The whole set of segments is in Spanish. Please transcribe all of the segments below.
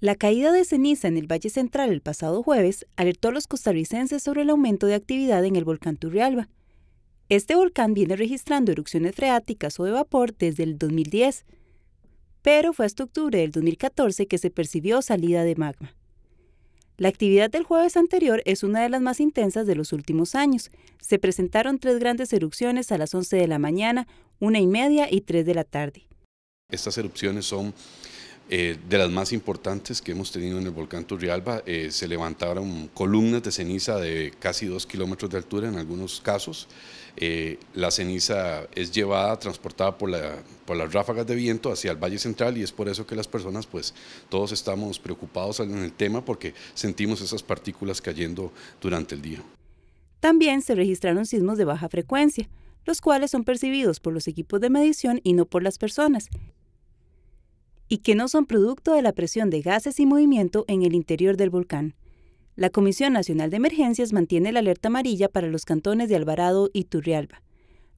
La caída de ceniza en el Valle Central el pasado jueves alertó a los costarricenses sobre el aumento de actividad en el volcán Turrialba. Este volcán viene registrando erupciones freáticas o de vapor desde el 2010, pero fue hasta octubre del 2014 que se percibió salida de magma. La actividad del jueves anterior es una de las más intensas de los últimos años. Se presentaron tres grandes erupciones a las 11 de la mañana, una y media y 3 de la tarde. Estas erupciones son eh, de las más importantes que hemos tenido en el volcán Turrialba, eh, se levantaron columnas de ceniza de casi dos kilómetros de altura en algunos casos. Eh, la ceniza es llevada, transportada por, por, las ráfagas de viento hacia el Valle Central y es por eso que las personas, pues todos estamos preocupados en el tema porque sentimos esas partículas cayendo durante el día. También se registraron sismos de baja frecuencia, los cuales son percibidos por los equipos de medición y no por las personas, y que no son producto de la presión de gases y movimiento en el interior del volcán. La Comisión Nacional de Emergencias mantiene la alerta amarilla para los cantones de Alvarado y Turrialba,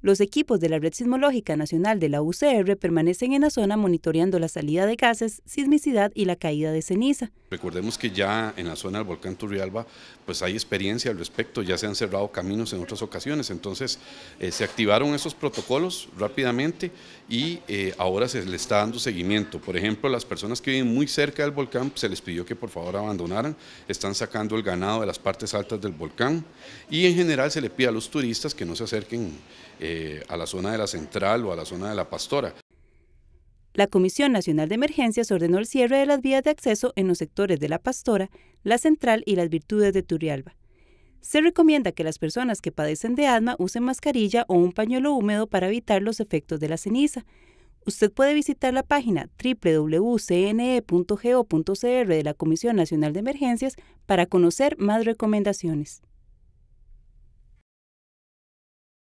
los equipos de la Red Sismológica Nacional de la UCR permanecen en la zona monitoreando la salida de gases, sismicidad y la caída de ceniza. Recordemos que ya en la zona del volcán Turrialba pues hay experiencia al respecto, ya se han cerrado caminos en otras ocasiones, entonces eh, se activaron esos protocolos rápidamente y eh, ahora se le está dando seguimiento. Por ejemplo, las personas que viven muy cerca del volcán pues, se les pidió que por favor abandonaran, están sacando el ganado de las partes altas del volcán y en general se le pide a los turistas que no se acerquen. Eh, eh, a la zona de la central o a la zona de la pastora. La Comisión Nacional de Emergencias ordenó el cierre de las vías de acceso en los sectores de la pastora, la central y las virtudes de Turrialba. Se recomienda que las personas que padecen de asma usen mascarilla o un pañuelo húmedo para evitar los efectos de la ceniza. Usted puede visitar la página www.cne.go.cr de la Comisión Nacional de Emergencias para conocer más recomendaciones.